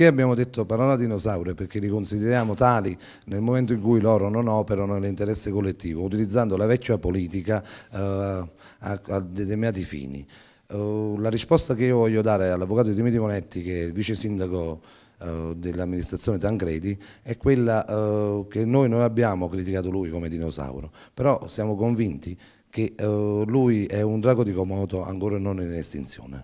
Perché abbiamo detto parola dinosauri? Perché li consideriamo tali nel momento in cui loro non operano nell'interesse collettivo, utilizzando la vecchia politica eh, a, a determinati fini. Uh, la risposta che io voglio dare all'avvocato Dimitri Monetti, che è il vice sindaco eh, dell'amministrazione Tancredi, è quella uh, che noi non abbiamo criticato lui come dinosauro, però siamo convinti che lui è un drago di Komodo ancora non in estinzione.